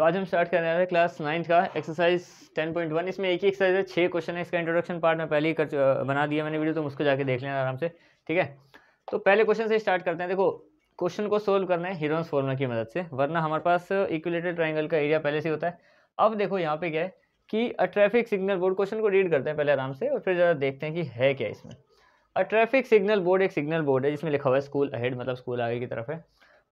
तो आज हम स्टार्ट करने वाले क्लास नाइन्थ का एक्सरसाइज टेन पॉइंट वन इसमें एक ही एक्सरसाइज है छह क्वेश्चन है इसका इंट्रोडक्शन पार्ट में पहले ही कर बना दिया मैंने वीडियो तो उसको जाके देख लेना आराम से ठीक है तो पहले क्वेश्चन से स्टार्ट करते हैं देखो क्वेश्चन को सोल्व करना है हीरोन्स फॉर्मूला की मदद से वरना हमारे पास इक्विलेटेड ट्राइंगल का एरिया पहले से होता है अब देखो यहाँ पे क्या है कि a traffic signal board question को रीड करते हैं पहले आराम से और फिर ज़रा देखते हैं कि है क्या इसमें अ ट्रैफिक सिग्नल बोर्ड एक सिग्नल बोर्ड है जिसमें लिखा हुआ है स्कूल अहेड मतलब स्कूल आगे की तरफ है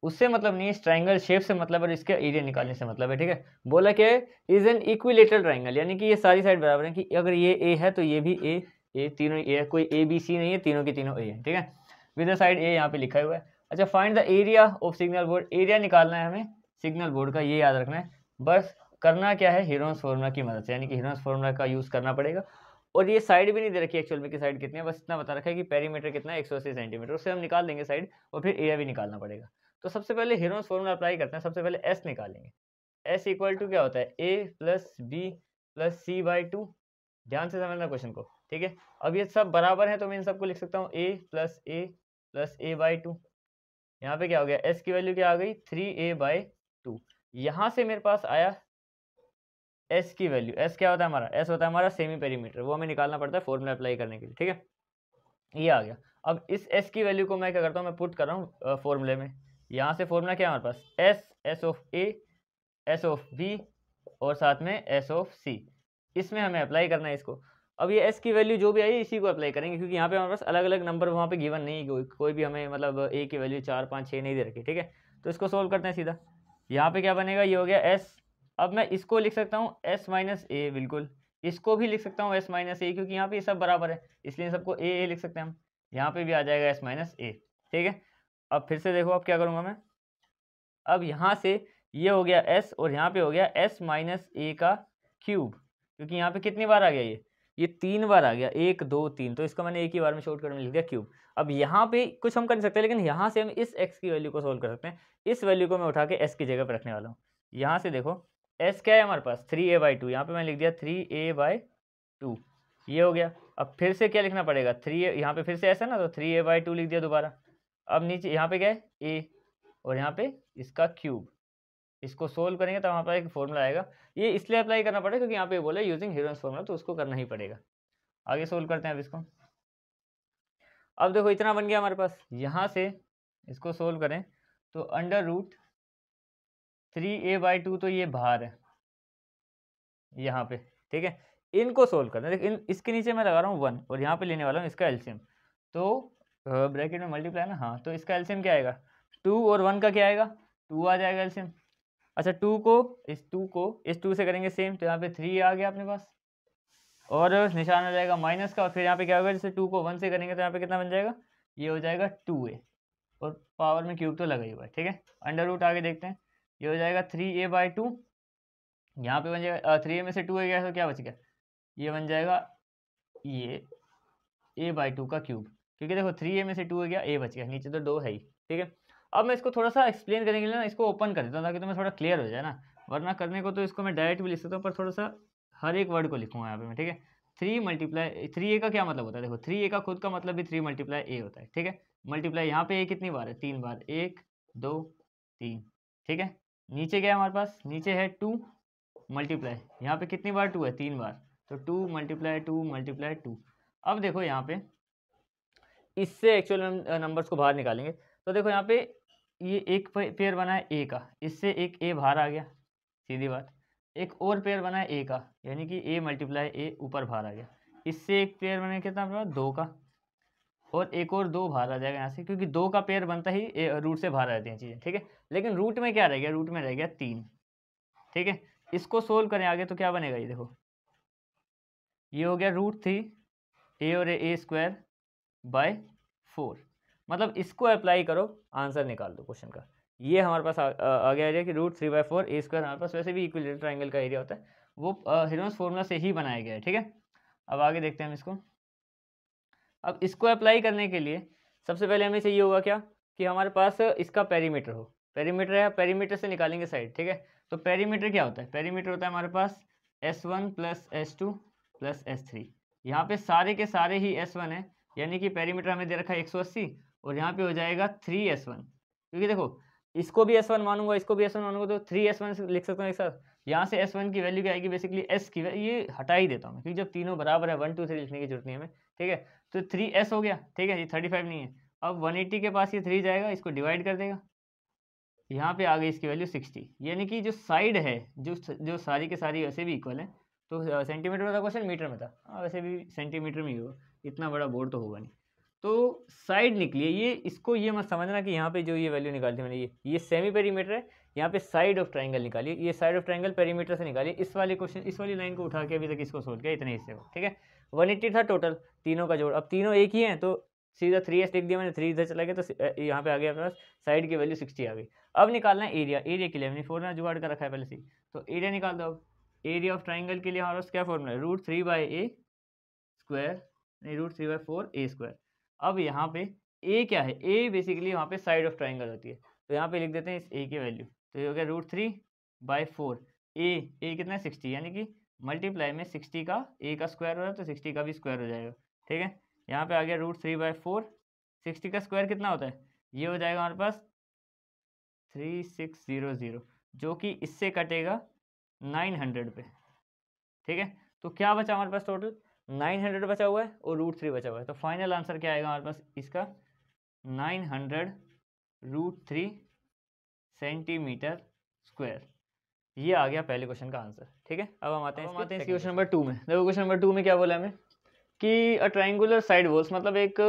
उससे मतलब नहीं इस ट्राइंगल शेप से मतलब और इसके एरिया निकालने से मतलब है ठीक है बोला क्या है इज एन इक्विलेटरल ट्राइंगल यानी कि ये सारी साइड बराबर है कि अगर ये ए है तो ये भी ए ए तीनों ए है कोई ए बी सी नहीं है तीनों की तीनों ए है ठीक है विद साइड ए यहाँ पे लिखा हुआ है अच्छा find the area of signal board area निकालना है हमें सिग्नल बोर्ड का ये याद रखना है बस करना क्या है हीरोन्स फॉर्मूला की मदद से यानी कि हिरोन्स फॉर्मूला का यूज़ करना पड़ेगा और ये साइड भी नहीं दे रखी एक्चुअल में कि साइड कितनी है बस इतना बता रखा है कि पेरीमीटर कितना है एक सौ अस्सी सेंटीमीटर उससे हम निकाल देंगे साइड और फिर एरिया भी निकालना पड़ेगा तो सबसे पहले हीरोन्स फॉर्मूला अप्लाई करते हैं सबसे पहले एस निकालेंगे एस इक्वल टू क्या होता है A plus B plus C by two ध्यान से समझना क्वेश्चन को ठीक है अब ये सब बराबर है तो मैं इन सबको लिख सकता हूँ A plus A plus A by two यहाँ पे क्या हो गया एस की वैल्यू क्या आ गई थ्री ए बाई टू यहाँ से मेरे पास आया एस की वैल्यू एस क्या होता है हमारा एस होता है हमारा सेमी पेरीमीटर वो हमें निकालना पड़ता है फॉर्मूला अप्लाई करने के लिए ठीक है ये आ गया अब इस एस की वैल्यू को मैं क्या करता हूँ मैं पुट कर रहा हूँ फॉर्मूले में यहाँ से फॉर्मूला क्या है हमारे पास S S of A S of B और साथ में एस ऑफ सी इसमें हमें अप्लाई करना है इसको अब ये एस की वैल्यू जो भी आई इसी को अप्लाई करेंगे क्योंकि यहाँ पे हमारे पास अलग अलग नंबर वहाँ पे गिवन नहीं कोई कोई भी हमें मतलब ए की वैल्यू चार पाँच छः नहीं दे रखी ठीक है तो इसको सोल्व करते हैं सीधा यहाँ पे क्या बनेगा ये हो गया एस अब मैं इसको लिख सकता हूँ एस माइनस ए बिल्कुल इसको भी लिख सकता हूँ एस माइनस ए क्योंकि यहाँ पे सब बराबर है इसलिए सबको ए ए लिख सकते हैं हम यहाँ पे भी आ जाएगा एस माइनस ए ठीक है अब फिर से देखो अब क्या करूँगा मैं अब यहाँ से ये हो गया एस और यहाँ पे हो गया एस माइनस ए का क्यूब क्योंकि यहाँ पे कितनी बार आ गया ये ये तीन बार आ गया एक दो तीन तो इसको मैंने एक ही बार में शॉर्टकट में लिख दिया क्यूब अब यहाँ पे कुछ हम कर नहीं सकते लेकिन यहाँ से हम इस एक्स की वैल्यू को सोल्व कर सकते हैं इस वैल्यू को मैं उठा के एस की जगह पर रखने वाला हूँ यहाँ से देखो एस क्या है हमारे पास थ्री ए बाई टू यहाँ पर मैंने लिख दिया थ्री ए बाई टू ये हो गया अब फिर से क्या लिखना पड़ेगा थ्री यहाँ पे फिर से ऐसा ना तो थ्री ए बाई टू लिख दिया दोबारा अब नीचे यहाँ पे गए ए और यहाँ पे इसका क्यूब इसको सोल्व करेंगे तो वहाँ पर एक फॉर्मूला आएगा ये इसलिए अप्लाई करना पड़ेगा क्योंकि यहाँ पे बोला यूजिंग हीरो फॉर्मूला तो उसको करना ही पड़ेगा आगे सोल्व करते हैं अब इसको अब देखो इतना बन गया हमारे पास यहाँ से इसको सोल्व करें तो under root three A by two तो ये बाहर है यहाँ पे ठीक है इनको सोल्व करना देखिए इन इसके नीचे मैं लगा रहा हूँ वन और यहाँ पे लेने वाला हूँ इसका एल्शियम तो ब्रैकेट में मल्टीप्लाई ना हाँ तो इसका एल्सियम क्या आएगा टू और वन का क्या आएगा टू आ जाएगा एल्सियम अच्छा टू को इस टू को इस टू से करेंगे सेम तो यहाँ पे थ्री आ गया अपने पास और निशान आ जाएगा माइनस का और फिर यहाँ पे क्या होगा जैसे टू को वन से करेंगे तो यहाँ पे कितना बन जाएगा ये हो जाएगा टू ए और पावर में क्यूब तो लगा ही हुआ है ठीक है अंडर रूट आगे देखते हैं ये हो जाएगा थ्री ए बाई टू यहाँ पे बन जाएगा थ्री ए में से टू ए गया तो क्या बच गया ये बन जाएगा ये ए बाई टू का क्यूब क्योंकि देखो थ्री ए में से टू हो गया ए बच गया नीचे तो दो है ही ठीक है अब मैं इसको थोड़ा सा एक्सप्लेन करने के लिए ना इसको ओपन कर देता हूँ ताकि तुम्हें थोड़ा क्लियर हो जाए ना वरना करने को तो इसको मैं डायरेक्ट भी लिख सकता हूँ पर थोड़ा सा हर एक वर्ड को लिखूँगा यहाँ पे मैं ठीक है थ्री मल्टीप्लाई थ्री ए का क्या मतलब होता है देखो थ्री ए का खुद का मतलब भी थ्री मल्टीप्लाई ए होता है ठीक है मल्टीप्लाई यहाँ पे ए कितनी बार है तीन बार एक दो तीन ठीक है नीचे क्या है हमारे पास नीचे है टू मल्टीप्लाई यहाँ पे कितनी बार टू है तीन बार तो two multiply two multiply two अब देखो यहाँ पे इससे एक्चुअल नंबर्स को बाहर निकालेंगे तो देखो यहाँ पे ये एक पेयर बना है ए का इससे एक ए बाहर आ गया सीधी बात एक और पेयर बना है ए का यानी कि ए मल्टीप्लाई ए ऊपर बाहर आ गया इससे एक पेयर बना कितना दो का और एक और दो बाहर आ जाएगा यहाँ से क्योंकि दो का पेयर बनता ही रूट से बाहर आ जाती हैं चीज़ें ठीक है लेकिन रूट में क्या रह गया रूट में रह गया तीन ठीक है इसको सोल्व करें आगे तो क्या बनेगा ये देखो ये हो गया रूट थ्री ए और ए स्क्वायर बाय फोर मतलब इसको अप्लाई करो आंसर निकाल दो क्वेश्चन का ये हमारे पास आ, आ, गया कि root three by four A square हमारे पास वैसे भी इक्वल ट्राइंगल का एरिया होता है वो हिरोन्स फॉर्मूला से ही बनाया गया है ठीक है अब आगे देखते हैं हम इसको अब इसको अप्लाई करने के लिए सबसे पहले हमें चाहिए होगा क्या कि हमारे पास इसका पेरीमीटर हो पेरीमीटर है पेरीमीटर से निकालेंगे साइड ठीक है तो पेरीमीटर क्या होता है पेरीमीटर होता है हमारे पास S one plus S two plus S three यहाँ पे सारे के सारे ही एस वन है यानी कि पेरीमीटर हमें दे रखा है अस्सी और यहाँ पे हो जाएगा वन क्योंकि देखो इसको भी वन मानूंगा इसको भी वन मानूंगा तो 3s1 लिख सकता हूँ एक साथ यहाँ से वन की वैल्यू क्या आएगी बेसिकली एस की वैल्यू ये हटा ही देता हूँ क्योंकि जब तीनों बराबर है वन टू थ्री लिखने की जरूरत नहीं है हमें ठीक है तो थ्री एस हो गया ठीक है ये थर्टी फाइव नहीं है अब वन एट्टी के पास ये थ्री जाएगा इसको डिवाइड कर देगा यहाँ पे आ गई इसकी वैल्यू सिक्सटी यानी कि जो साइड है जो जो सारी के सारी वैसे भी इक्वल है तो सेंटीमीटर में था क्वेश्चन मीटर में था आ, वैसे भी सेंटीमीटर में ही होगा इतना बड़ा बोर्ड तो होगा नहीं तो साइड निकली ये इसको ये मत समझना कि यहाँ पे जो ये वैल्यू निकालती मैंने ये ये सेमी पेरीमीटर है यहाँ पे साइड ऑफ ट्राइंगल निकालिए ये साइड ऑफ ट्राइंगल पेरीमीटर से निकालिए इस वाले क्वेश्चन इस वाली लाइन को उठा के अभी तक इसको सोच गया इतने हिस्से को ठीक है वन एट्टी था टोटल तीनों का जोड़ अब तीनों एक ही है तो सीधा थ्री एस लिख दिया मैंने थ्री इधर चला गया तो यहाँ पे आ गया पास साइड की वैल्यू सिक्सटी आ गई अब निकालना है एरिया एरिया के लिए मैंने फोर ना जुगाड़ कर रखा है पहले से तो एरिया निकाल दो अब एरिया ऑफ ट्राइंगल के लिए हमारे पास क्या फॉर्मूला है root three by A square नहीं root three by four A square अब यहाँ पे ए क्या है ए बेसिकली वहाँ पे साइड ऑफ ट्राइंगल होती है तो यहाँ पे लिख देते हैं इस ए की वैल्यू तो ये हो गया root three by four A A कितना है सिक्सटी यानी कि मल्टीप्लाई में सिक्सटी का ए का स्क्वायर हो रहा है तो सिक्सटी का भी स्क्वायर हो जाएगा ठीक है यहाँ पे आ गया root three by four sixty का स्क्वायर कितना होता है ये हो जाएगा हमारे पास थ्री सिक्स ज़ीरो ज़ीरो जो कि इससे कटेगा नाइन हंड्रेड पे ठीक है तो क्या बचा हमारे पास टोटल नाइन हंड्रेड बचा हुआ है और रूट थ्री बचा हुआ है तो फाइनल आंसर क्या आएगा हमारे पास इसका nine hundred root three centimetre square ये आ गया पहले क्वेश्चन का आंसर ठीक है अब हम आते हैं आते हैं क्वेश्चन नंबर टू में देखो क्वेश्चन नंबर टू में क्या बोला हमें कि अ ट्राइंगुलर साइड वॉल्स मतलब एक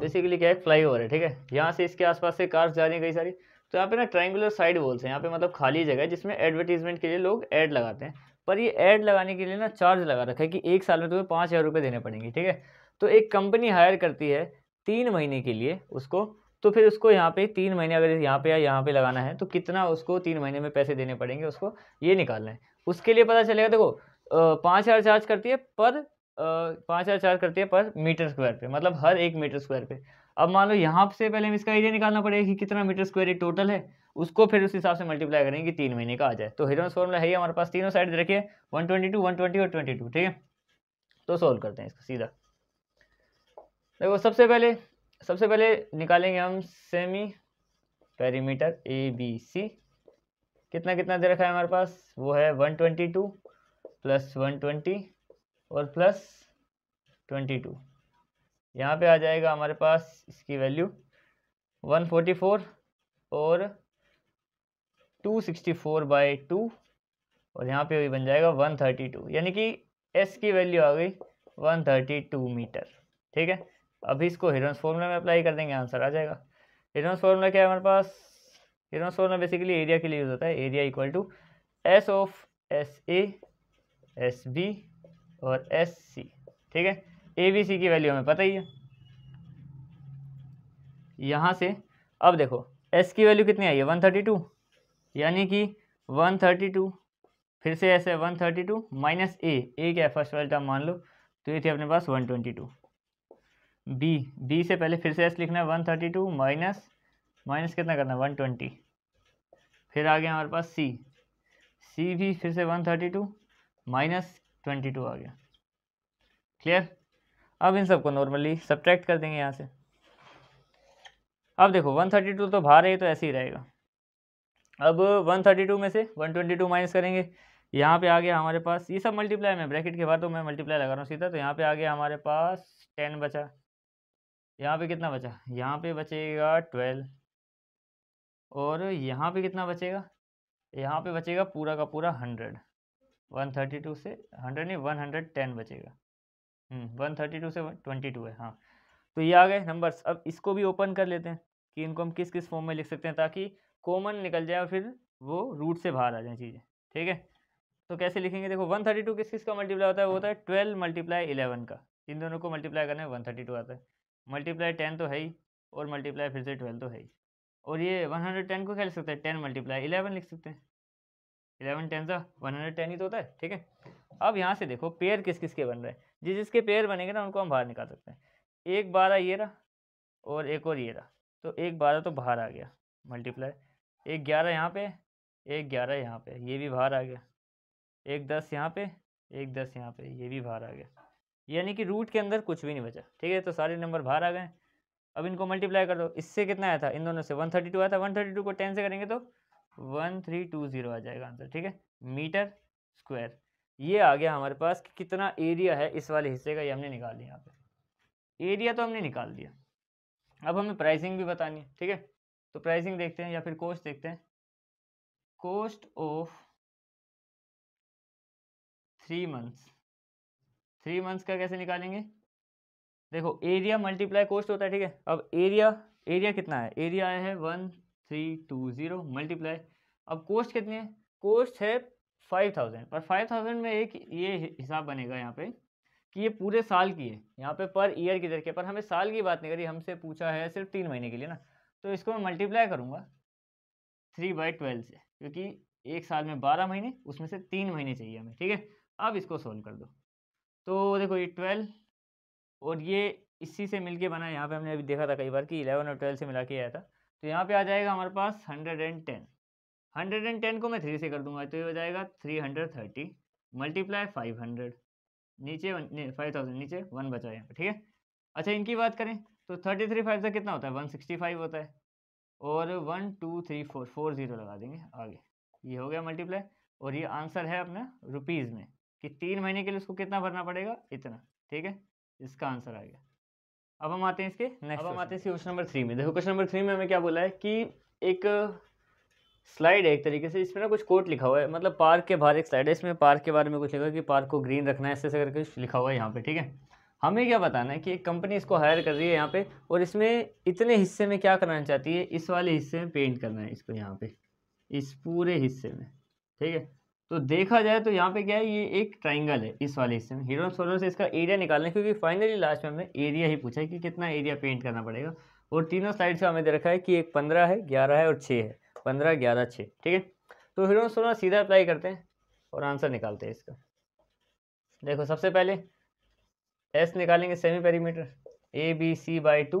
बेसिकली क्या है फ्लाई ओवर है ठीक है यहाँ से इसके आसपास से कार्स जा रही हैं कई सारी तो यहाँ पे ना ट्राइंगुलर साइड वॉल्स हैं यहाँ पे मतलब खाली जगह है जिसमें एडवर्टीजमेंट के लिए लोग ऐड लगाते हैं पर ये ऐड लगाने के लिए ना चार्ज लगा रखा है कि एक साल में तुम्हें पाँच हज़ार रुपये देने पड़ेंगे ठीक है तो एक कंपनी हायर करती है तीन महीने के लिए उसको तो फिर उसको यहाँ पे तीन महीने अगर यहाँ पे या यहाँ पे लगाना है तो कितना उसको तीन महीने में पैसे देने पड़ेंगे उसको ये निकालना है उसके लिए पता चलेगा देखो पाँच हज़ार चार्ज करती है पर पाँच हज़ार चार्ज करती है पर मीटर स्क्वायर पे मतलब हर एक मीटर स्क्वायर पे अब मान लो यहाँ से पहले हम इसका एरिया निकालना पड़ेगा कि कितना मीटर स्क्वायर टोटल है उसको फिर उस हिसाब से मल्टीप्लाई करेंगे कि तीन महीने का आ जाए तो हिरोन्स फॉर्मूला है हमारे पास तीनों साइड रखिए one twenty two one twenty और ट्वेंटी टू ठीक है तो सोल्व करते हैं इसका सीधा देखो सबसे पहले सबसे पहले निकालेंगे हम semi perimeter A B C कितना कितना दे रखा है हमारे पास वो है one twenty two plus one twenty और प्लस ट्वेंटी टू यहाँ पे आ जाएगा हमारे पास इसकी वैल्यू 144 और 264 बाई टू और यहाँ पे भी बन जाएगा 132 यानी कि एस की वैल्यू आ गई 132 मीटर ठीक है अभी इसको हिरोन्स फॉर्मूला में अप्लाई कर देंगे आंसर आ जाएगा हिरोन्स फॉर्मूला क्या है हमारे पास हिरोन्स फॉर्मूला बेसिकली एरिया के लिए यूज़ होता है area equal to S of S A S B और एस सी ठीक है ए बी सी की वैल्यू हमें पता ही है यहाँ से अब देखो एस की वैल्यू कितनी आई है वन थर्टी टू यानी कि वन थर्टी टू फिर से ऐसे one thirty two minus A A क्या है फर्स्ट वाला टर्म मान लो तो ये थी अपने पास one twenty two B B से पहले फिर से एस लिखना है one thirty two minus minus कितना करना है वन ट्वेंटी फिर आ गया हमारे पास सी सी भी फिर से one thirty two minus twenty two आ गया क्लियर अब इन सबको नॉर्मली सब्ट्रैक्ट कर देंगे यहाँ से अब देखो 132 तो बाहर है तो ऐसे ही रहेगा अब 132 में से 122 माइनस करेंगे यहाँ पे आ गया हमारे पास ये सब मल्टीप्लाई में ब्रैकेट के बाहर तो मैं मल्टीप्लाई लगा रहा हूँ सीधा तो यहाँ पे आ गया हमारे पास टेन बचा यहाँ पे कितना बचा यहाँ पे बचेगा ट्वेल्व और यहाँ पे कितना बचेगा यहाँ पे बचेगा पूरा का पूरा हंड्रेड वन थर्टी टू से हंड्रेड नहीं वन हंड्रेड टेन बचेगा हम्म, वन थर्टी टू से वन ट्वेंटी टू है हाँ तो ये आ गए नंबर्स अब इसको भी ओपन कर लेते हैं कि इनको हम किस किस फॉर्म में लिख सकते हैं ताकि कॉमन निकल जाए और फिर वो रूट से बाहर आ जाए चीज़ें ठीक है तो कैसे लिखेंगे देखो वन थर्टी टू किस किस का मल्टीप्लाई होता है वो होता है ट्वेल्व मल्टीप्लाई इलेवन का इन दोनों को मल्टीप्लाई करने है वन थर्टी टू आता है मल्टीप्लाई टेन तो है ही और मल्टीप्लाई फिर से ट्वेल्व तो है ही और ये वन हंड्रेड टेन को क्या लिख सकते हैं टेन मल्टीप्लाई इलेवन लिख सकते हैं इलेवन टेन सा वन हंड्रेड टेन ही तो होता है ठीक है अब यहाँ से देखो पेयर किस किस के बन रहे हैं जिस जिसके पेयर बनेंगे ना उनको हम बाहर निकाल सकते हैं एक बारह ये रहा और एक और ये रहा तो एक बारह तो बाहर आ गया मल्टीप्लाई एक ग्यारह यहाँ पे एक ग्यारह यहाँ पे ये भी बाहर आ गया एक दस यहाँ पे एक दस यहाँ पे ये भी बाहर आ गया यानी कि रूट के अंदर कुछ भी नहीं बचा ठीक है तो सारे नंबर बाहर आ गए अब इनको मल्टीप्लाई कर दो इससे कितना आया था इन दोनों से वन थर्टी टू आया था वन थर्टी टू को टेन से करेंगे तो वन थ्री टू ज़ीरो आ जाएगा आंसर ठीक है मीटर स्क्वायर ये आ गया हमारे पास कि कितना एरिया है इस वाले हिस्से का ये हमने निकाल लिया यहाँ पे एरिया तो हमने निकाल दिया अब हमें प्राइसिंग भी बतानी है ठीक है तो प्राइसिंग देखते हैं या फिर कोस्ट देखते हैं cost of three months three months का कैसे निकालेंगे देखो एरिया मल्टीप्लाई कोस्ट होता है ठीक है अब एरिया एरिया कितना है एरिया आया है one three two zero multiply अब कोस्ट कितनी है कोस्ट है फाइव थाउजेंड पर फाइव थाउजेंड में एक ये हिसाब बनेगा यहाँ पे कि ये पूरे साल की है यहाँ पे पर ईयर की तरीके पर हमें साल की बात नहीं करी हमसे पूछा है सिर्फ तीन महीने के लिए ना तो इसको मैं मल्टीप्लाई करूँगा थ्री बाई ट्वेल्व से क्योंकि एक साल में बारह महीने उसमें से तीन महीने चाहिए हमें ठीक है अब इसको सोल्व कर दो तो देखो ये ट्वेल्व और ये इसी से मिल बना यहाँ पर हमने अभी देखा था कई बार कि इलेवन और ट्वेल्व से मिला के आया था तो यहाँ पर आ जाएगा हमारे पास hundred and ten hundred and ten को मैं थ्री से कर दूंगा तो ये हो जाएगा three hundred thirty multiply five hundred नीचे फाइव थाउजेंड नीचे वन बचा पर ठीक है अच्छा इनकी बात करें तो थर्टी थ्री फाइव से कितना होता है वन सिक्सटी फाइव होता है और one two three four four zero लगा देंगे आगे ये हो गया मल्टीप्लाई और ये आंसर है अपना रुपीज़ में कि तीन महीने के लिए उसको कितना भरना पड़ेगा इतना ठीक है इसका आंसर आ गया अब हम आते हैं इसके नेक्स्ट अब हम आते हैं इसके क्वेश्चन नंबर थ्री में देखो क्वेश्चन नंबर थ्री में हमें क्या बोला है कि एक स्लाइड है एक तरीके से इसमें ना कुछ कोट लिखा हुआ है मतलब पार्क के बाहर एक स्लाइड है इसमें पार्क के बारे में कुछ लिखा है कि पार्क को ग्रीन रखना है ऐसे ऐसे करके कुछ लिखा हुआ है यहाँ पे ठीक है हमें क्या बताना है कि एक कंपनी इसको हायर कर रही है यहाँ पे और इसमें इतने हिस्से में क्या करना चाहती है इस वाले हिस्से में पेंट करना है इसको यहाँ पे इस पूरे हिस्से में ठीक है तो देखा जाए तो यहाँ पे क्या है ये एक ट्राइंगल है इस वाले हिस्से में हीरो सोलर से इसका एरिया निकालना है क्योंकि फाइनली लास्ट में हमने एरिया ही पूछा है कि कितना एरिया पेंट करना पड़ेगा और तीनों साइड से हमें दे रखा है कि एक पंद्रह है ग्यारह है और छः है पंद्रह ग्यारह छः ठीक है तो हीरो सोलह सीधा अप्लाई करते हैं और आंसर निकालते हैं इसका देखो सबसे पहले एस निकालेंगे semi perimeter A B C by two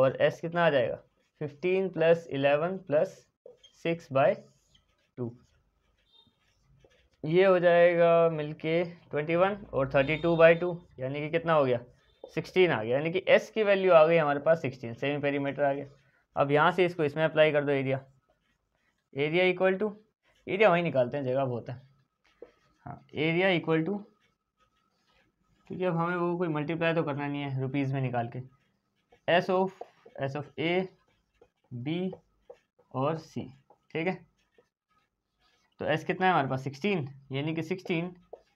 और एस कितना आ जाएगा fifteen plus eleven plus six by two ये हो जाएगा मिलके ट्वेंटी वन और थर्टी टू बाई टू यानी कि कितना हो गया सिक्सटीन आ गया यानी कि एस की वैल्यू आ गई हमारे पास सिक्सटीन सेमी पेरीमीटर आ गया अब यहाँ से इसको इसमें अप्लाई कर दो area area equal to area वहीं निकालते हैं जगह बहुत है हाँ एरिया इक्वल टू क्योंकि अब हमें वो कोई मल्टीप्लाई तो करना नहीं है रुपीज़ में निकाल के S of S of A B और सी ठीक है तो एस कितना है हमारे पास सिक्सटीन यानी कि सिक्सटीन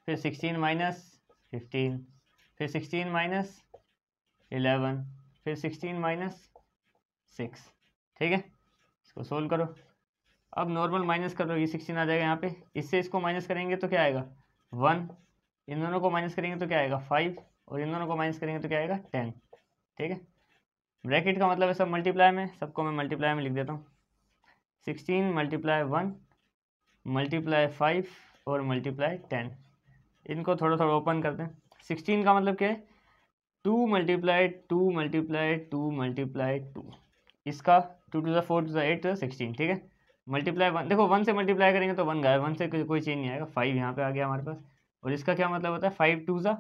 फिर सिक्सटीन माइनस फिफ्टीन फिर सिक्सटीन माइनस एलेवन फिर सिक्सटीन माइनस सिक्स ठीक है इसको सोल्व करो अब नॉर्मल माइनस कर लो ये सिक्सटीन आ जाएगा यहाँ पे इससे इसको माइनस करेंगे तो क्या आएगा वन इन दोनों को माइनस करेंगे तो क्या आएगा फाइव और इन दोनों को माइनस करेंगे तो क्या आएगा टेन ठीक है ब्रैकेट का मतलब है सब मल्टीप्लाई में सबको मैं मल्टीप्लाई में लिख देता हूँ sixteen multiply one multiply five और मल्टीप्लाई टेन इनको थोड़ा थोड़ा ओपन करते हैं सिक्सटीन का मतलब क्या है two multiply two multiply two multiply two इसका टू टू ज़ा फोर टू ज़ा एट टू सिक्सटीन ठीक है मल्टीप्लाई वन देखो वन से मल्टीप्लाई करेंगे तो वन गए वन से कोई चेंज नहीं आएगा फाइव यहाँ पे आ गया हमारे पास और इसका क्या मतलब होता है फाइव टू ज़ा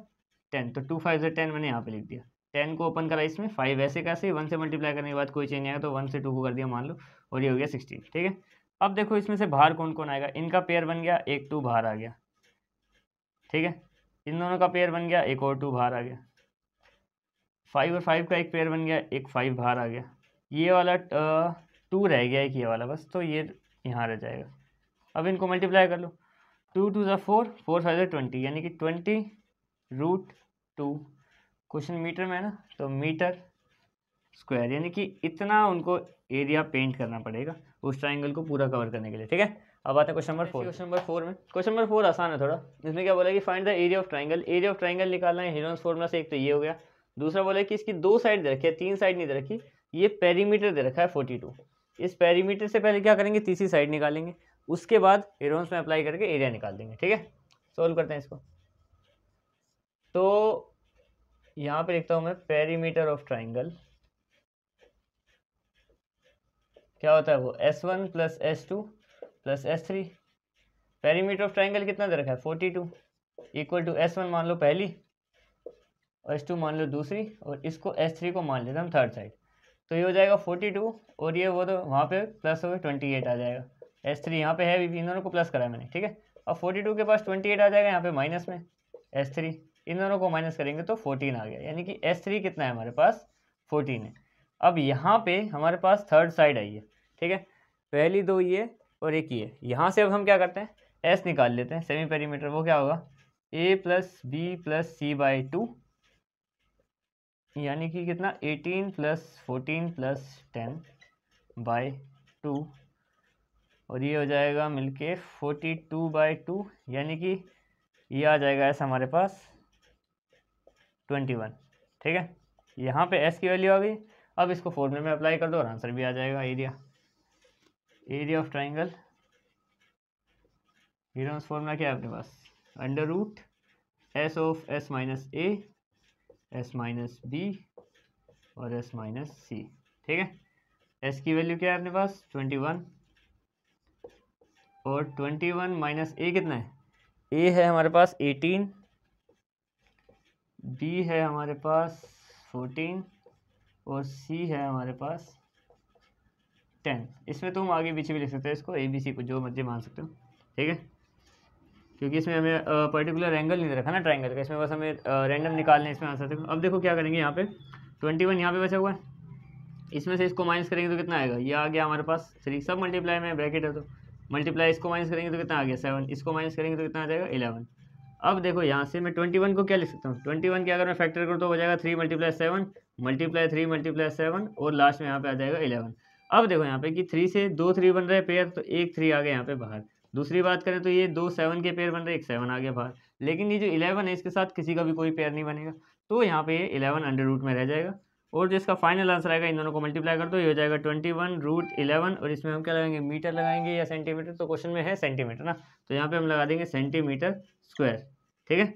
टेन तो टू फाइव ज़ा टेन मैंने यहाँ पे लिख दिया टेन को ओपन करा इसमें फाइव ऐसे कैसे वन से मल्टीप्लाई करने के बाद कोई चेंज आएगा तो वन से टू को कर दिया मान लो और ये हो गया सिक्सटीन ठीक है अब देखो इसमें से बाहर कौन कौन आएगा इनका पेयर बन गया एक टू बाहर आ गया ठीक है इन दोनों का पेयर बन गया एक और टू बाहर आ गया फाइव और फाइव का एक पेयर बन गया एक फाइव बाहर आ गया ये वाला टू रह गया एक ये वाला बस तो ये यहाँ रह जाएगा अब इनको मल्टीप्लाई कर लो टू टू ज़ा फोर फोर फाइव ट्वेंटी यानी कि twenty root two question metre में है ना तो मीटर स्क्वायर यानी कि इतना उनको एरिया पेंट करना पड़ेगा उस ट्राइंगल को पूरा कवर करने के लिए ठीक है अब आता है question number four question number four में क्वेश्चन नंबर फोर आसान है थोड़ा इसमें क्या बोला कि find the area of triangle area of triangle निकालना है हिरोन्स फॉर्मुला से एक तो ये हो गया दूसरा बोला कि इसकी दो साइड रखी है तीन साइड नहीं दे रखी ये पेरीमीटर दे रखा है फोर्टी टू इस पेरीमीटर से पहले क्या करेंगे तीसरी साइड निकालेंगे उसके बाद एरोन्स में अप्लाई करके एरिया निकाल देंगे ठीक है सोल्व करते हैं इसको तो यहाँ पे लिखता हूँ मैं पेरीमीटर ऑफ ट्राइंगल क्या होता है वो S one plus S two plus S three perimeter of triangle कितना दे रखा है forty two equal to S one मान लो पहली और एस टू मान लो दूसरी और इसको एस थ्री को मान लेते हम थर्ड साइड तो ये हो जाएगा फोर्टी टू और ये वो तो वहाँ पे प्लस हो ट्वेंटी एट आ जाएगा एस थ्री यहाँ पे है भी इन दोनों को प्लस करा मैंने ठीक है अब फोर्टी टू के पास ट्वेंटी एट आ जाएगा यहाँ पे माइनस में एस थ्री इन दोनों को माइनस करेंगे तो फोर्टीन आ गया यानी कि एस थ्री कितना है हमारे पास फोर्टीन है अब यहाँ पे हमारे पास थर्ड साइड आई है ठीक है पहली दो ये और एक ये यहाँ से अब हम क्या करते हैं एस निकाल लेते हैं सेमी पेरीमीटर वो क्या होगा A plus B plus C by two यानी कि कितना eighteen plus fourteen plus ten by two और ये हो जाएगा मिलके फोर्टी टू बाई टू यानी कि ये आ जाएगा ऐसा हमारे पास ट्वेंटी वन ठीक है यहाँ पे एस की वैल्यू आ गई अब इसको फॉर्मूले में अप्लाई कर दो और आंसर भी आ जाएगा area area of triangle Heron's formula क्या है अपने पास under root S of S minus A S minus B और एस माइनस सी ठीक है एस की वैल्यू क्या है अपने पास ट्वेंटी वन और ट्वेंटी वन माइनस ए कितना है ए है हमारे पास एटीन बी है हमारे पास फोर्टीन और सी है हमारे पास टेन इसमें तुम आगे पीछे भी लिख सकते हो इसको ए बी सी को जो मर्जी मान सकते हो ठीक है क्योंकि इसमें हमें पर्टिकुलर एंगल नहीं रखा ना ट्राइंगल का इसमें बस हमें रैंडम निकालने इसमें आंसर देखो अब देखो क्या करेंगे यहाँ पे ट्वेंटी वन यहाँ पे बचा हुआ है इसमें से इसको माइनस करेंगे तो कितना आएगा ये आ गया हमारे पास थ्री सब मल्टीप्लाई में ब्रैकेट है तो मल्टीप्लाई इसको माइनस करेंगे तो कितना आ गया सेवन इसको माइनस करेंगे तो कितना आ जाएगा इलेवन अब देखो यहाँ से मैं ट्वेंटी वन को क्या लिख सकता हूँ ट्वेंटी वन के अगर मैं फैक्टर करूँ तो हो जाएगा three multiply seven multiply three multiply seven और लास्ट में यहाँ पे आ जाएगा इलेवन अब देखो यहाँ पे कि थ्री से दो थ्री बन रहे पेयर तो एक थ्री आ गया यहाँ पे बाहर दूसरी बात करें तो ये दो सेवन के पेयर बन रहे एक सेवन आ गया बाहर लेकिन ये जो इलेवन है इसके साथ किसी का भी कोई पेयर नहीं बनेगा तो यहाँ पे ये इलेवन अंडर रूट में रह जाएगा और जो इसका फाइनल आंसर आएगा इन दोनों को मल्टीप्लाई कर दो ये हो जाएगा ट्वेंटी वन रूट इलेवन और इसमें हम क्या लगाएंगे मीटर लगाएंगे या सेंटीमीटर तो क्वेश्चन में है सेंटीमीटर ना तो यहाँ पे हम लगा देंगे सेंटीमीटर स्क्वायर ठीक है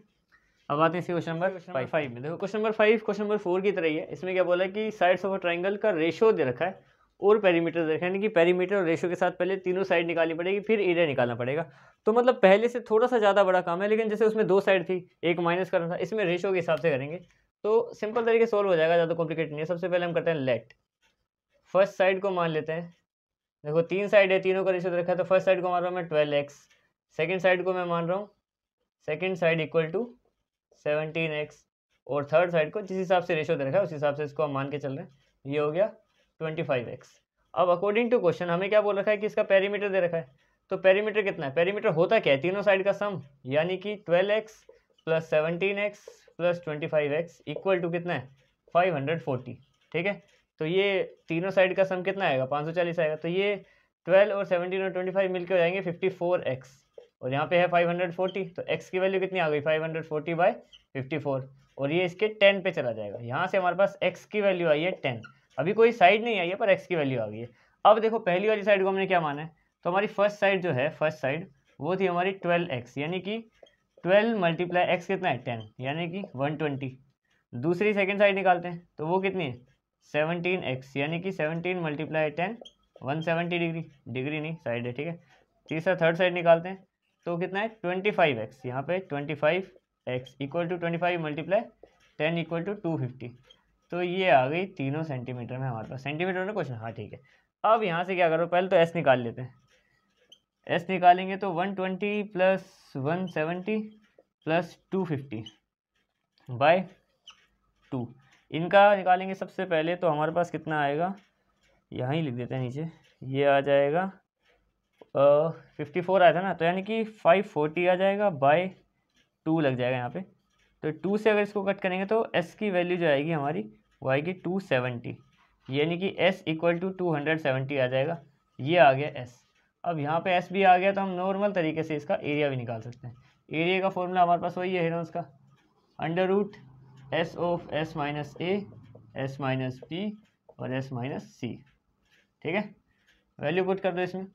अब आते हैं इसके क्वेश्चन नंबर फाइव में देखो question number five question number four की तरह ही है इसमें क्या बोला है कि साइड्स ऑफ अ ट्राइंगल का रेशो दे रखा है और पेरीमीटर देखा यानी कि पेरीमीटर और रेशो के साथ पहले तीनों साइड निकालनी पड़ेगी फिर एरिया निकालना पड़ेगा तो मतलब पहले से थोड़ा सा ज़्यादा बड़ा काम है लेकिन जैसे उसमें दो साइड थी एक माइनस करना था इसमें रेशो के हिसाब से करेंगे तो सिंपल तरीके सॉल्व हो जाएगा ज़्यादा कॉम्प्लिकेट नहीं है सबसे पहले हम करते हैं लेट फर्स्ट साइड को मान लेते हैं देखो तीन साइड है तीनों का रेशो तो रखा है तो फर्स्ट साइड को मान रहा हूँ मैं ट्वेल्व एक्स सेकेंड साइड को मैं मान रहा हूँ second side equal to seventeen X और थर्ड साइड को जिस हिसाब से रेशो दे रखा है उस हिसाब से इसको हम मान के चल रहे हैं ये हो गया ट्वेंटी फाइव एक्स अब अकॉर्डिंग टू क्वेश्चन हमें क्या बोल रखा है कि इसका पेरीमीटर दे रखा है तो पेरीमीटर कितना है पेरीमीटर होता क्या है तीनों साइड का सम यानी कि twelve X plus seventeen X plus twenty five X equal to कितना है फाइव हंड्रेड फोर्टी ठीक है तो ये तीनों साइड का सम कितना आएगा पाँच सौ चालीस आएगा तो ये ट्वेल्व और सेवनटीन और ट्वेंटी फाइव मिलकर हो जाएंगे फिफ्टी फोर एक्स और यहाँ पे है फाइव हंड्रेड फोर्टी तो एक्स की वैल्यू कितनी आ गई five hundred forty by fifty four और ये इसके टेन पे चला जाएगा यहाँ से हमारे पास एक्स की वैल्यू आई है टेन अभी कोई साइड नहीं आई है पर एक्स की वैल्यू आ गई है अब देखो पहली वाली साइड को हमने क्या माना है तो हमारी फर्स्ट साइड जो है फर्स्ट साइड वो थी हमारी ट्वेल्व एक्स यानी कि ट्वेल्व मल्टीप्लाई एक्स कितना है टेन यानी कि वन ट्वेंटी दूसरी सेकेंड साइड निकालते हैं तो वो कितनी है सेवनटीन एक्स यानी कि seventeen multiply ten one seventy degree degree नहीं साइड है ठीक है तीसरा थर्ड साइड निकालते हैं तो कितना है ट्वेंटी फाइव एक्स यहाँ पे twenty five X equal to twenty five multiply ten equal to two fifty तो ये आ गई तीनों सेंटीमीटर में हमारे पास सेंटीमीटर में क्वेश्चन हाँ ठीक है अब यहाँ से क्या करो पहले तो एस निकाल लेते हैं एस निकालेंगे तो one twenty plus one seventy plus two fifty by two इनका निकालेंगे सबसे पहले तो हमारे पास कितना आएगा यहाँ ही लिख देते हैं नीचे ये आ जाएगा फिफ्टी फोर आया था ना तो यानी कि फाइव फोर्टी आ जाएगा बाय टू लग जाएगा यहाँ पे तो टू से अगर इसको कट करेंगे तो एस की वैल्यू जो आएगी हमारी वो आएगी टू सेवेंटी यानी कि S equal to two hundred seventy आ जाएगा ये आ गया एस अब यहाँ पे एस भी आ गया तो हम नॉर्मल तरीके से इसका एरिया भी निकाल सकते हैं एरिया का फॉर्मूला हमारे पास वही है ना उसका under root S of S minus A S minus B और एस माइनस सी ठीक है वैल्यू पुट कर दो इसमें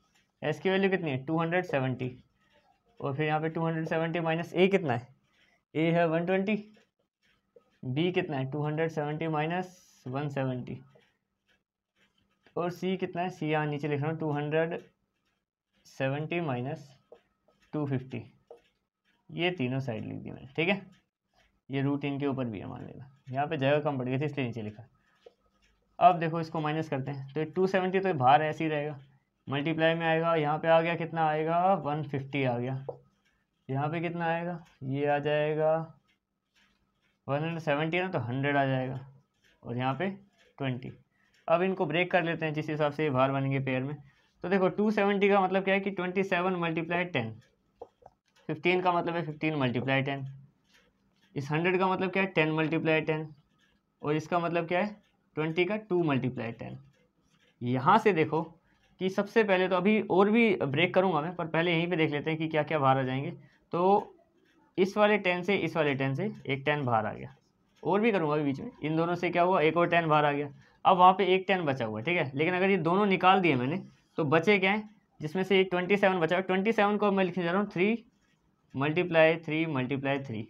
एस की वैल्यू कितनी है टू हंड्रेड सेवेंटी और फिर यहाँ पे two hundred seventy minus A कितना है ए है वन ट्वेंटी बी कितना है two hundred seventy minus one seventy और सी कितना है सी यहाँ नीचे लिख रहा हूँ two hundred seventy minus two fifty ये तीनों साइड लिख दी मैंने ठीक है ये रूट इनके ऊपर भी है मान लेना यहाँ पे जगह कम पड़ गई थी इसलिए नीचे लिखा अब देखो इसको माइनस करते हैं तो टू सेवेंटी तो बाहर ऐसे ही रहेगा मल्टीप्लाई में आएगा यहाँ पे आ गया कितना आएगा वन फिफ्टी आ गया यहाँ पे कितना आएगा ये आ जाएगा वन हंड्रेड सेवेंटी ना तो हंड्रेड आ जाएगा और यहाँ पे ट्वेंटी अब इनको ब्रेक कर लेते हैं जिस हिसाब से ये बाहर बनेंगे पेयर में तो देखो टू सेवेंटी का मतलब क्या है कि twenty seven multiply ten fifteen का मतलब है फिफ्टीन मल्टीप्लाई टेन इस हंड्रेड का मतलब क्या है टेन मल्टीप्लाई टेन और इसका मतलब क्या है ट्वेंटी का टू मल्टीप्लाई टेन यहाँ से देखो कि सबसे पहले तो अभी और भी ब्रेक करूँगा मैं पर पहले यहीं पे देख लेते हैं कि क्या क्या बाहर आ जाएंगे तो इस वाले टेन से इस वाले टेन से एक टेन बाहर आ गया और भी करूँगा अभी बीच में इन दोनों से क्या हुआ एक और टेन बाहर आ गया अब वहाँ पे एक टेन बचा हुआ है ठीक है लेकिन अगर ये दोनों निकाल दिए मैंने तो बचे क्या हैं जिसमें से एक ट्वेंटी सेवन बचा हुआ ट्वेंटी सेवन को मैं लिखने जा रहा हूँ three multiply three multiply three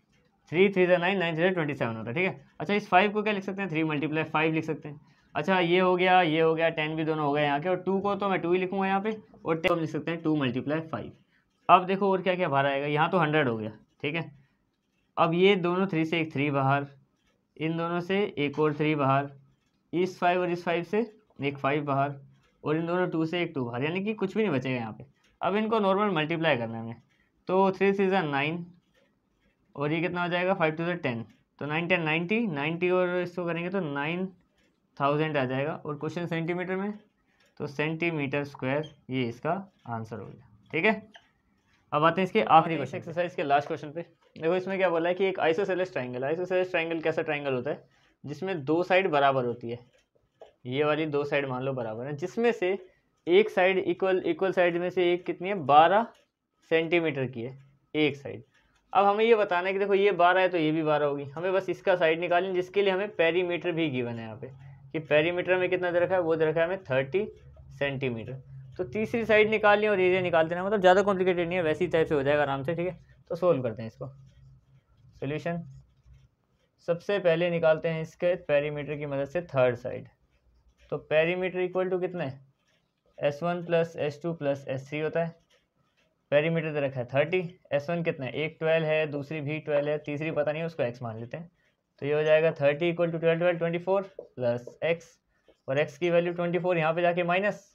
three three जो nine nine three twenty seven होता है ठीक है अच्छा इस फाइव को क्या लिख सकते हैं थ्री मल्टीप्लाई फाइव लिख सकते हैं अच्छा ये हो गया ये हो गया टेन भी दोनों हो गए यहाँ के और टू को तो मैं टू ही लिखूँगा यहाँ पे और टेन लिख सकते हैं टू मल्टीप्लाई फाइव अब देखो और क्या क्या बाहर आएगा यहाँ तो हंड्रेड हो गया ठीक है अब ये दोनों थ्री से एक थ्री बाहर इन दोनों से एक और थ्री बाहर इस फाइव और इस फाइव से एक फाइव बाहर और इन दोनों टू से एक टू बाहर यानी कि कुछ भी नहीं बचेगा यहाँ पे अब इनको नॉर्मल मल्टीप्लाई करना है हमें तो थ्री थ्री ज़ा नाइन और ये कितना हो जाएगा फाइव टू ज़ा टेन तो नाइन टेन नाइन्टी नाइन्टी और इसको करेंगे तो नाइन थाउजेंड आ जाएगा और क्वेश्चन सेंटीमीटर में तो सेंटीमीटर स्क्वायर ये इसका आंसर हो गया ठीक है अब आते हैं इसके आखिरी क्वेश्चन एक्सरसाइज के लास्ट क्वेश्चन पे देखो इसमें क्या बोला है कि एक आइसोसेलेस ट्राइंगल आइसोसेलेस ट्राइंगल कैसा ट्राइंगल होता है जिसमें दो साइड बराबर होती है ये वाली दो साइड मान लो बराबर है जिसमें से एक साइड इक्वल इक्वल साइड में से एक कितनी है बारह सेंटीमीटर की है एक साइड अब हमें ये बताना है कि देखो ये बारह है तो ये भी बारह होगी हमें बस इसका साइड निकाली जिसके लिए हमें पेरीमीटर भी गिवन है यहाँ पे कि पेरीमीटर में कितना दे रखा है वो दे रखा है हमें थर्टी सेंटीमीटर तो तीसरी साइड निकाल और एरिया निकाल देना मतलब ज़्यादा कॉम्प्लिकेटेड नहीं है वैसी टाइप से हो जाएगा आराम से ठीक है तो सोल्व करते हैं इसको सोल्यूशन सबसे पहले निकालते हैं इसके पेरीमीटर की मदद से थर्ड साइड तो पेरीमीटर इक्वल टू कितना है S one plus S two plus S three होता है पेरीमीटर दे रखा है थर्टी एस वन कितना है एक ट्वेल्व है दूसरी भी ट्वेल्व है तीसरी पता नहीं है उसको एक्स मान लेते हैं तो ये हो जाएगा thirty equal to twelve twelve twenty four plus x और एक्स की वैल्यू ट्वेंटी फोर यहाँ पर जाके माइनस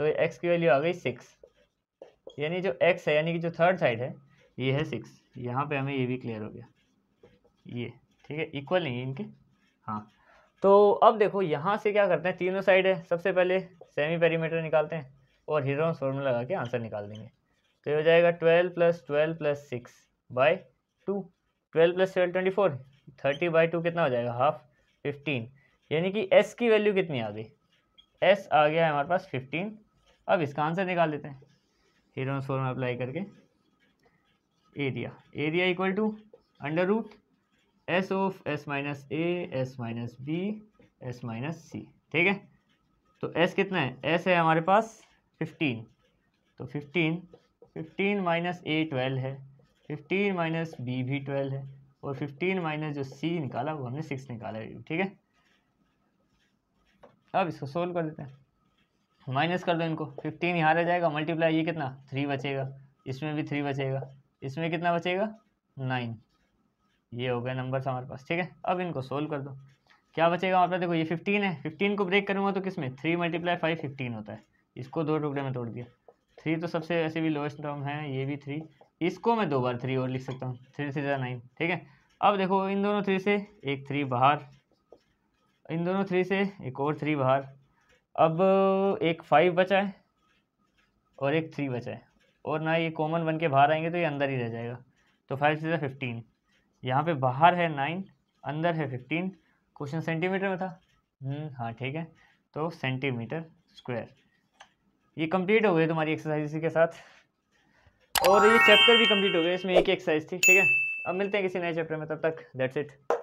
तो एक्स की वैल्यू आ गई सिक्स यानी जो एक्स है यानी कि जो थर्ड साइड है ये है सिक्स यहाँ पे हमें ये भी क्लियर हो गया ये ठीक है इक्वल नहीं है इनके हाँ तो अब देखो यहाँ से क्या करते हैं तीनों साइड है सबसे पहले सेमी पेरीमीटर निकालते हैं और हीरोन फॉर्मूला लगा के आंसर निकाल देंगे तो ये हो जाएगा twelve plus twelve plus six by two twelve plus twelve twenty four thirty by two कितना हो जाएगा हाफ फिफ्टीन यानी कि एस की वैल्यू कितनी आ गई एस आ गया है हमारे पास फिफ्टीन अब इसका आंसर निकाल देते हैं हीरोन्स फॉर्म अप्लाई करके area area equal to under root S of S minus A S minus b s minus सी ठीक है तो एस कितना है एस है हमारे पास फिफ्टीन तो fifteen fifteen minus a twelve है फिफ्टीन माइनस बी भी ट्वेल्व है और फिफ्टीन माइनस जो सी निकाला वो हमने सिक्स निकाला ठीक है अब इसको सोल्व कर देते हैं माइनस कर दो इनको फिफ्टीन यहाँ रह जाएगा मल्टीप्लाई ये कितना थ्री बचेगा इसमें भी थ्री बचेगा इसमें कितना बचेगा नाइन ये हो गया नंबर हमारे पास ठीक है अब इनको सोल्व कर दो क्या बचेगा हमारे पास देखो ये फिफ्टीन है फिफ्टीन को ब्रेक करूँगा तो किस में थ्री मल्टीप्लाई फाइव फिफ्टीन होता है इसको दो टुकड़े में तोड़ दिया थ्री तो सबसे ऐसे भी लोएस्ट टर्म है ये भी थ्री इसको मैं दो बार थ्री और लिख सकता हूँ थ्री थ्री ज़्यादा नाइन ठीक है अब देखो इन दोनों थ्री से एक थ्री बाहर इन दोनों थ्री से एक और थ्री बाहर अब एक फाइव बचा है और एक थ्री बचा है और ना ये कॉमन बन के बाहर आएंगे तो ये अंदर ही रह जाएगा तो फाइव थ्री फिफ्टीन यहाँ पे बाहर है नाइन अंदर है फिफ्टीन क्वेश्चन सेंटीमीटर में था हम्म, हाँ ठीक है तो सेंटीमीटर स्क्वायर ये कंप्लीट हो गई तुम्हारी एक्सरसाइज इसी के साथ और ये चैप्टर भी कंप्लीट हो गया इसमें एक ही एक्सरसाइज थी ठीक है अब मिलते हैं किसी नए चैप्टर में तब तक दैट्स इट